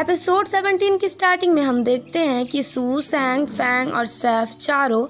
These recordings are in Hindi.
एपिसोड 17 की स्टार्टिंग में हम देखते हैं कि सू सैंग फैंग और सैफ चारों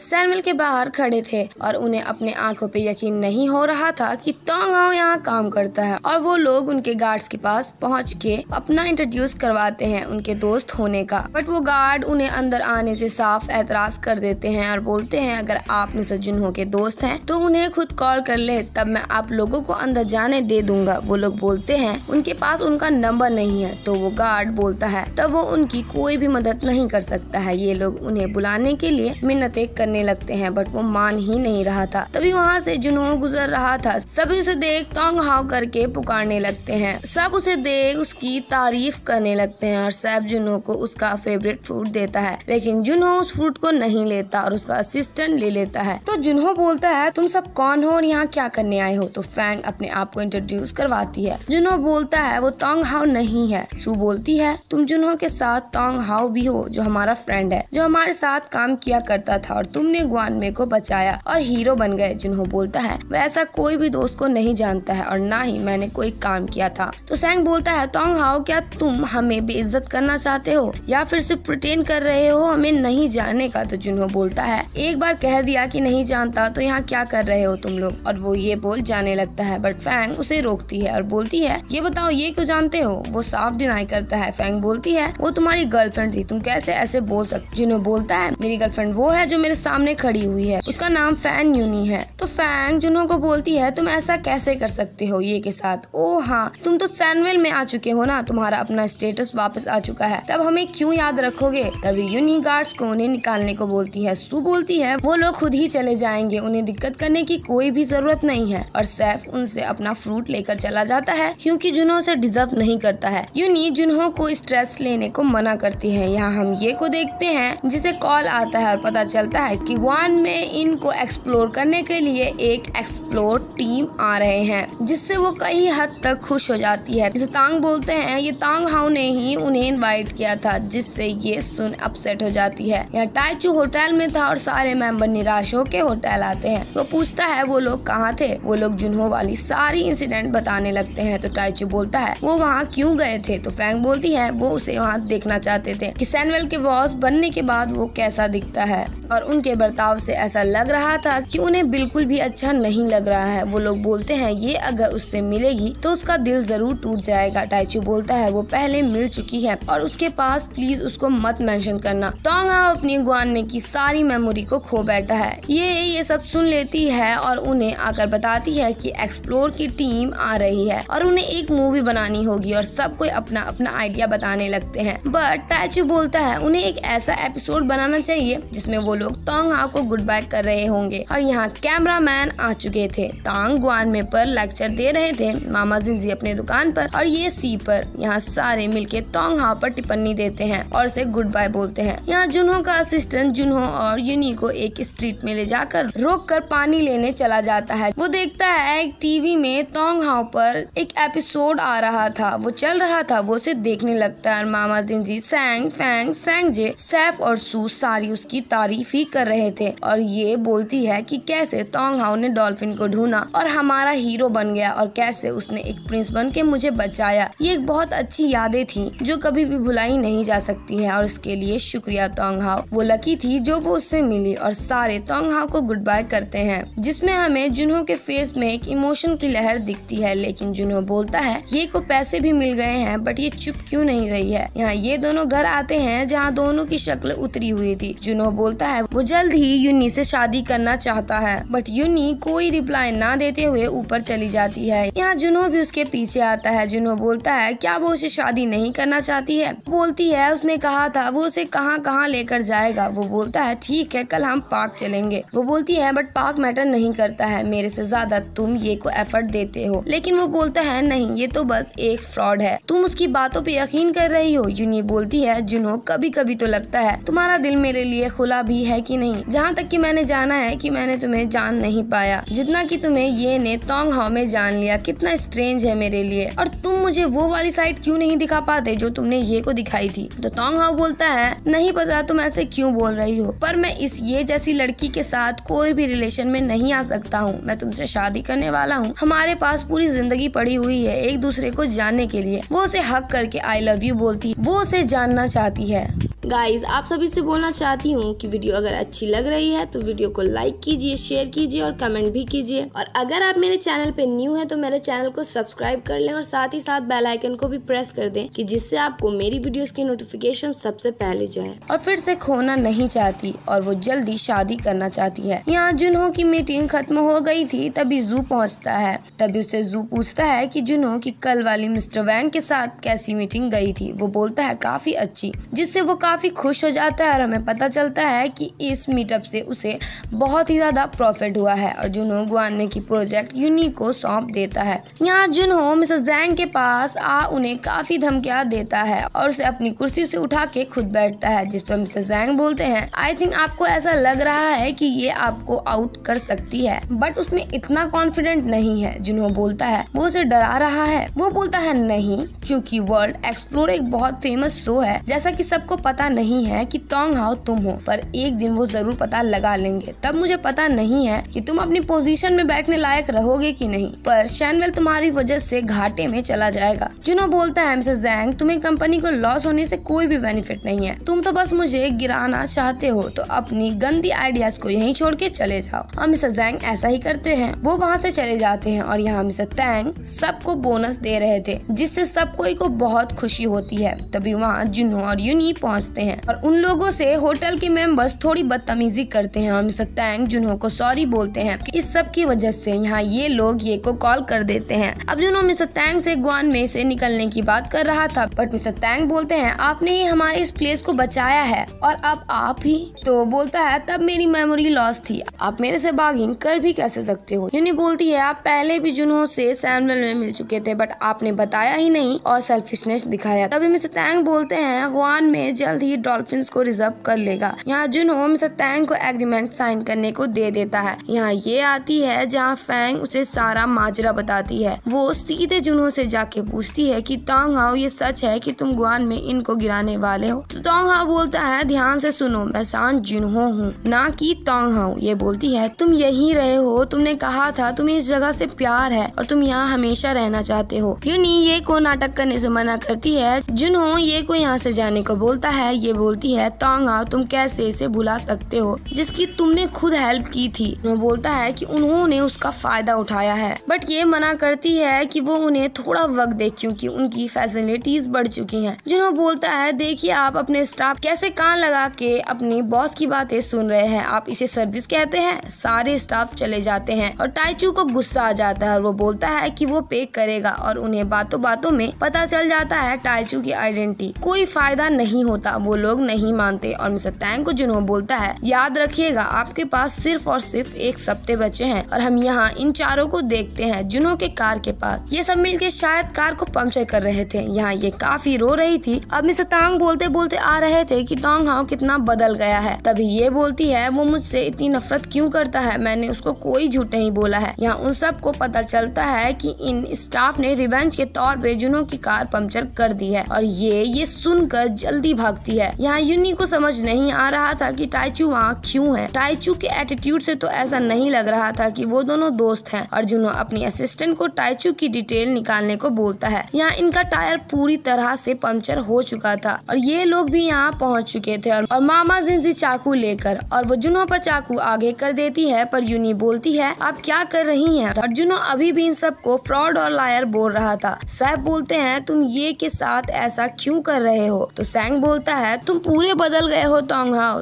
सैमुअल के बाहर खड़े थे और उन्हें अपने आंखों पे यकीन नहीं हो रहा था कि तोंग आओ यहाँ काम करता है और वो लोग उनके गार्ड्स के पास पहुँच के अपना इंट्रोड्यूस करवाते हैं उनके दोस्त होने का बट वो गार्ड उन्हें अंदर आने से साफ एतराज कर देते हैं और बोलते हैं अगर आप मिसजुन हो के दोस्त हैं तो उन्हें खुद कॉल कर ले तब मैं आप लोगों को अंदर जाने दे दूंगा वो लोग बोलते हैं उनके पास उनका नंबर नहीं है तो वो गार्ड बोलता है तब वो उनकी कोई भी मदद नहीं कर सकता है ये लोग उन्हें बुलाने के लिए मिन्नतें कर करने लगते हैं बट वो मान ही नहीं रहा था तभी वहाँ से जुनून गुजर रहा था सभी उसे देख तोंग हाव करके पुकारने लगते हैं सब उसे देख उसकी तारीफ करने लगते हैं और सैब जुनो को उसका फेवरेट फ्रूट देता है लेकिन जुनो उस फ्रूट को नहीं लेता और उसका असिस्टेंट ले लेता है तो जुनो बोलता है तुम सब कौन हो और यहाँ क्या करने आए हो तो फैंग अपने आप को इंट्रोड्यूस करवाती है जुनो बोलता है वो तोंग हाव नहीं है सू बोलती है तुम जुनो के साथ तोंग हाव भी हो जो हमारा फ्रेंड है जो हमारे साथ काम किया करता था और तुमने ग्वानमे को बचाया और हीरो बन गए जिन्हों बोलता है वह ऐसा कोई भी दोस्त को नहीं जानता है और ना ही मैंने कोई काम किया था तो सैंग बोलता है तोंग हाओ क्या तुम हमें बेइज्जत करना चाहते हो या फिर सिर्फ प्रिटेन कर रहे हो हमें नहीं जाने का तो जिन्हो बोलता है एक बार कह दिया की नहीं जानता तो यहाँ क्या कर रहे हो तुम लोग और वो ये बोल जाने लगता है बट फैंग उसे रोकती है और बोलती है ये बताओ ये क्यों जानते हो वो साफ डिनाई करता है फैंग बोलती है वो तुम्हारी गर्लफ्रेंड थी तुम कैसे ऐसे बोल सकते जुन्हो बोलता है मेरी गर्लफ्रेंड वो है जो मेरे सामने खड़ी हुई है उसका नाम फैन यूनी है तो फैंग जुनो को बोलती है तुम ऐसा कैसे कर सकते हो ये के साथ ओ हाँ तुम तो सैनवेल में आ चुके हो ना तुम्हारा अपना स्टेटस वापस आ चुका है तब हमें क्यों याद रखोगे तभी यूनी गार्ड्स को उन्हें निकालने को बोलती है सू बोलती है वो लोग खुद ही चले जाएंगे उन्हें दिक्कत करने की कोई भी जरूरत नहीं है और सैफ उनसे अपना फ्रूट लेकर चला जाता है क्योंकि जुनो उसे डिजर्व नहीं करता है यूनी जुनो को स्ट्रेस लेने को मना करती है यहाँ हम ये को देखते हैं जिसे कॉल आता है और पता चलता है है कि वन में इनको एक्सप्लोर करने के लिए एक एक्सप्लोर टीम आ रहे हैं जिससे वो कई हद तक खुश हो जाती है जिसे तांग बोलते हैं ये तांग हाउ ने ही उन्हें इनवाइट किया था जिससे ये सुन अपसेट हो जाती है यहाँ टाइचू होटल में था और सारे मेंबर निराश होकर होटल आते हैं वो पूछता है वो लोग कहाँ थे वो लोग जुनहो वाली सारी इंसिडेंट बताने लगते हैं तो टाइचू बोलता है वो वहाँ क्यूँ गए थे तो फैंग बोलती है वो उसे वहाँ देखना चाहते थे कि सैनवेल के बॉस बनने के बाद वो कैसा दिखता है और उन उनके बर्ताव से ऐसा लग रहा था कि उन्हें बिल्कुल भी अच्छा नहीं लग रहा है वो लोग बोलते हैं ये अगर उससे मिलेगी तो उसका दिल जरूर टूट जाएगा टाइचू बोलता है वो पहले मिल चुकी है और उसके पास प्लीज उसको मत मेंशन करना तोंगा अपनी गुआन में की सारी मेमोरी को खो बैठा है ये ये सब सुन लेती है और उन्हें आकर बताती है की एक्सप्लोर की टीम आ रही है और उन्हें एक मूवी बनानी होगी और सब कोई अपना अपना आइडिया बताने लगते हैं बट टाइचू बोलता है उन्हें एक ऐसा एपिसोड बनाना चाहिए जिसमें वो लोग तोंग हाँ को गुड बाय कर रहे होंगे और यहाँ कैमरा मैन आ चुके थे तांग गुआन में पर लेक्चर दे रहे थे मामा जिंजी अपने दुकान पर और ये सी पर यहाँ सारे मिलके तोंग हाँ पर टिप्पणी देते हैं और उसे गुड बाय बोलते हैं यहाँ जुनहो का असिस्टेंट जुनहो और यूनी को एक स्ट्रीट में ले जाकर रोक कर पानी लेने चला जाता है वो देखता है एक टीवी में तोंग हाँ पर एक एपिसोड आ रहा था वो चल रहा था वो उसे देखने लगता है मामा जिंजी सैंग फैंग सैंग जे सैफ और सू सारी उसकी तारीफ ही कर कर रहे थे और ये बोलती है कि कैसे तोंग हाउ ने डॉल्फिन को ढूंढा और हमारा हीरो बन गया और कैसे उसने एक प्रिंस बन के मुझे बचाया ये एक बहुत अच्छी यादें थी जो कभी भी भुलाई नहीं जा सकती है और इसके लिए शुक्रिया तोंग हाउ वो लकी थी जो वो उससे मिली और सारे तोंग हाउ को गुड बाय करते हैं जिसमे हमें जुनहो के फेस में एक इमोशन की लहर दिखती है लेकिन जुनहो बोलता है ये को पैसे भी मिल गए हैं बट ये चुप क्यों नहीं रही है यहाँ ये दोनों घर आते हैं जहाँ दोनों की शक्ल उतरी हुई थी जुनो बोलता है वो जल्द ही यूनी से शादी करना चाहता है बट यूनी कोई रिप्लाई ना देते हुए ऊपर चली जाती है यहाँ जुनो भी उसके पीछे आता है जुनो बोलता है क्या वो उसे शादी नहीं करना चाहती है बोलती है उसने कहा था वो उसे कहाँ कहाँ लेकर जाएगा वो बोलता है ठीक है कल हम पार्क चलेंगे वो बोलती है बट पार्क मैटर नहीं करता है मेरे से ज्यादा तुम ये को एफर्ट देते हो लेकिन वो बोलता है नहीं ये तो बस एक फ्रॉड है तुम उसकी बातों पे यकीन कर रही हो यूनी बोलती है जुनो कभी कभी तो लगता है तुम्हारा दिल मेरे लिए खुला भी है कि नहीं जहाँ तक कि मैंने जाना है कि मैंने तुम्हें जान नहीं पाया जितना कि तुम्हें ये ने तोंग हाउ में जान लिया कितना स्ट्रेंज है मेरे लिए और तुम मुझे वो वाली साइड क्यों नहीं दिखा पाते जो तुमने ये को दिखाई थी तो तोंग हाउ बोलता है नहीं पता तुम ऐसे क्यूँ बोल रही हो पर मैं इस ये जैसी लड़की के साथ कोई भी रिलेशन में नहीं आ सकता हूँ मैं तुमसे शादी करने वाला हूँ हमारे पास पूरी जिंदगी पड़ी हुई है एक दूसरे को जानने के लिए वो उसे हक करके आई लव यू बोलती वो उसे जानना चाहती है गाइज आप सभी से बोलना चाहती हूँ कि वीडियो अगर अच्छी लग रही है तो वीडियो को लाइक कीजिए शेयर कीजिए और कमेंट भी कीजिए और अगर आप मेरे चैनल पे न्यू है तो मेरे चैनल को सब्सक्राइब कर लें और साथ ही साथ बेल आइकन को भी प्रेस कर दें कि जिससे आपको मेरी वीडियोस की नोटिफिकेशन सबसे पहले जाए और फिर से खोना नहीं चाहती और वो जल्दी शादी करना चाहती है यहाँ जुनहो की मीटिंग खत्म हो गई थी तभी जू पहुँचता है तभी उसे जू पूछता है की जुनहो की कल वाली मिस्टर वैंग के साथ कैसी मीटिंग गई थी वो बोलता है काफी अच्छी जिससे वो काफी खुश हो जाता है और हमें पता चलता है की इस इस मीटअप से उसे बहुत ही ज़्यादा प्रॉफिट हुआ है और जुनहो गुआनवे की प्रोजेक्ट यूनी को सौंप देता है यहाँ जुनहो मिसेस जैंग के पास आ उन्हें काफ़ी धमकिया देता है और उसे अपनी कुर्सी से उठा के खुद बैठता है जिस पर मिस्टर जैंग बोलते हैं आई थिंक आपको ऐसा लग रहा है कि ये आपको आउट कर सकती है बट उसमें इतना कॉन्फिडेंट नहीं है जिन्हों बोलता है वो उसे डरा रहा है वो बोलता है नहीं क्योंकि वर्ल्ड एक्सप्लोर एक बहुत फेमस शो है जैसा कि सबको पता नहीं है कि टोंग हाउ तुम हो पर एक दिन वो ज़रूर पता लगा लेंगे तब मुझे पता नहीं है कि तुम अपनी पोजीशन में बैठने लायक रहोगे कि नहीं पर शैनवेल तुम्हारी वजह से घाटे में चला जाएगा जुनो बोलता है मिसेस जैंग तुम्हें कंपनी को लॉस होने से कोई भी बेनिफिट नहीं है तुम तो बस मुझे गिराना चाहते हो तो अपनी गंदी आइडियाज को यही छोड़ के चले जाओ और मिसेस जैंग ऐसा ही करते हैं वो वहाँ से चले जाते हैं और यहाँ मिसेस तैंग सबको बोनस दे रहे थे जिससे सब कोई को बहुत खुशी होती है तभी वहाँ जुनो और यूनी पहुँचते हैं और उन लोगों से होटल के मेंबर्स थोड़ी बदतमीजी करते हैं और मिस्टर तैंग जुनहो को सॉरी बोलते हैं इस सब की वजह से यहाँ ये लोग ये को कॉल कर देते हैं अब जुनहो मिस्टर तैंग से गुआन में से निकलने की बात कर रहा था बट मिस्टर तैंग बोलते हैं आपने ही हमारे इस प्लेस को बचाया है और अब आप ही तो बोलता है तब मेरी मेमोरी लॉस थी आप मेरे से बागिंग कर भी कैसे सकते हो यूनी बोलती है आप पहले भी जुनहो से सैमरल में मिल चुके थे बट आपने बताया ही नहीं और सेल्फिशनेस दिखाया तभी मिस्टर तैंग बोलते हैं गुआन में जल्द ही डॉल्फिन को रिजर्व कर लेगा यहाँ जुनहो हमेशा तैंग को एग्रीमेंट साइन करने को दे देता है यहाँ ये आती है जहाँ फैंग उसे सारा माजरा बताती है वो सीधे जुनहो से जाके पूछती है कि तोंग हाउ ये सच है कि तुम गुआन में इनको गिराने वाले हो तो टोंग हाउ बोलता है ध्यान से सुनो मैं सान जुनहो हूँ न की टोंग हाउ ये बोलती है तुम यही रहे हो तुमने कहा था तुम्हें इस जगह ऐसी प्यार है और तुम यहाँ हमेशा रहना चाहते हो नी ये को नाटक करने से मना करती है जुनहो ये को यहाँ ऐसी जाने को बोलता है ये बोलती है तोंग हाउ तुम कैसे इसे भुला सकते हो जिसकी तुमने खुद हेल्प की थी वो बोलता है कि उन्होंने उसका फायदा उठाया है बट ये मना करती है कि वो उन्हें थोड़ा वक्त दे क्योंकि उनकी फैसिलिटीज बढ़ चुकी हैं जिन्हों बोलता है देखिए आप अपने स्टाफ कैसे कान लगा के अपनी बॉस की बातें सुन रहे हैं आप इसे सर्विस कहते हैं सारे स्टाफ चले जाते हैं और टाइचू को गुस्सा आ जाता है वो बोलता है की वो पे करेगा और उन्हें बातों बातों में पता चल जाता है टाइचू की आइडेंटिटी कोई फायदा नहीं होता वो लोग नहीं मानते और मिस्टर तैंग को जिन्हों बोलता है याद रखिएगा आपके पास सिर्फ और सिर्फ एक सप्ते बचे हैं और हम यहाँ इन चारों को देखते हैं जुनो के कार के पास ये सब मिलके शायद कार को पंक्चर कर रहे थे यहाँ ये काफी रो रही थी अब मिस तांग बोलते बोलते आ रहे थे की तोंग हाउ कितना बदल गया है तभी ये बोलती है वो मुझसे इतनी नफरत क्यूँ करता है मैंने उसको कोई झूठ नहीं बोला है यहाँ उन सबको पता चलता है की इन स्टाफ ने रिवेंज के तौर पर जुनो की कार पंक्चर कर दी है और ये ये सुनकर जल्दी भागती है यहाँ यूनी को समझ नहीं आ रहा था कि टाइम टाइचू वहाँ क्यों है टाइचू के एटीट्यूड से तो ऐसा नहीं लग रहा था कि वो दोनों दोस्त हैं जुनो अपनी असिस्टेंट को टाइचू की डिटेल निकालने को बोलता है यहाँ इनका टायर पूरी तरह से पंचर हो चुका था और ये लोग भी यहाँ पहुँच चुके थे और मामा जिनजी चाकू लेकर और वो जुनो पर चाकू आगे कर देती है पर यूनी बोलती है आप क्या कर रही है और जुनो अभी भी इन सबको फ्रॉड और लायर बोल रहा था सैफ बोलते हैं तुम ये के साथ ऐसा क्यों कर रहे हो तो सैंग बोलता है तुम पूरे बदल गए हो तो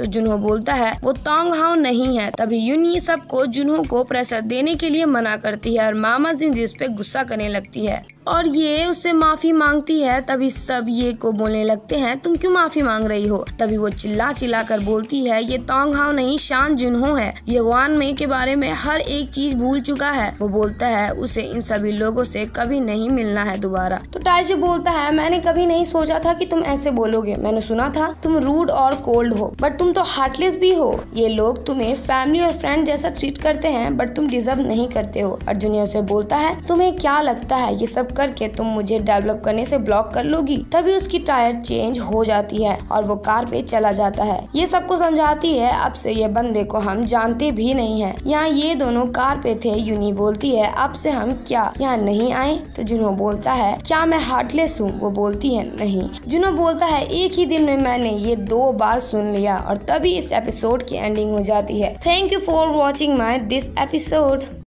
तो जुनो बोलता है वो तोंग हाउ नहीं है तभी यून ये सबको जुनहो को प्रेशर देने के लिए मना करती है और मामा जिन उस पर गुस्सा करने लगती है और ये उससे माफी मांगती है तभी सब ये को बोलने लगते हैं तुम क्यों माफी मांग रही हो तभी वो चिल्ला चिल्ला कर बोलती है ये तोंग हाउ नहीं शान जुनहो है ये वान मई के बारे में हर एक चीज भूल चुका है वो बोलता है उसे इन सभी लोगों से कभी नहीं मिलना है दोबारा तो टाइजो बोलता है मैंने कभी नहीं सोचा था कि तुम ऐसे बोलोगे मैंने सुना था तुम रूड और कोल्ड हो बट तुम तो हार्टलेस भी हो ये लोग तुम्हें फैमिली और फ्रेंड जैसा ट्रीट करते हैं बट तुम डिजर्व नहीं करते हो अर्जुन उसे बोलता है तुम्हें क्या लगता है ये सब करके तुम मुझे डेवलप करने से ब्लॉक कर लोगी तभी उसकी टायर चेंज हो जाती है और वो कार पे चला जाता है ये सबको समझाती है अब से ये बंदे को हम जानते भी नहीं है यहाँ ये दोनों कार पे थे यूनी बोलती है अब से हम क्या यहाँ नहीं आए तो जुनो बोलता है क्या मैं हार्टलेस हूँ वो बोलती है नहीं जुनो बोलता है एक ही दिन में मैंने ये दो बार सुन लिया और तभी इस एपिसोड की एंडिंग हो जाती है thank you for watching my this episode